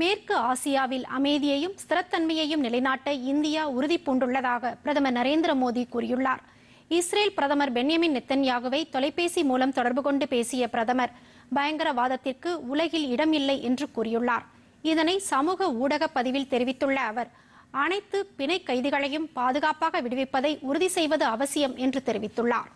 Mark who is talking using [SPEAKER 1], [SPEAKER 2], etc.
[SPEAKER 1] மேற்கு
[SPEAKER 2] ஆசியாவில் அமைதியையும் ஸ்திரத்தன்மையையும் நிலைநாட்ட இந்தியா உறுதி பூண்டுள்ளதாக பிரதமர் நரேந்திர மோடி கூறியுள்ளார் இஸ்ரேல் பிரதமர் பென்யமின் நெத்தன்யாகுவை தொலைபேசி மூலம் தொடர்பு கொண்டு பேசிய பிரதமர் பயங்கரவாதத்திற்கு உலகில் இடமில்லை என்று கூறியுள்ளார் இதனை சமூக ஊடக பதிவில் தெரிவித்துள்ள அவர் அனைத்து பிணை கைதிகளையும் பாதுகாப்பாக விடுவிப்பதை உறுதி செய்வது அவசியம் என்று தெரிவித்துள்ளார்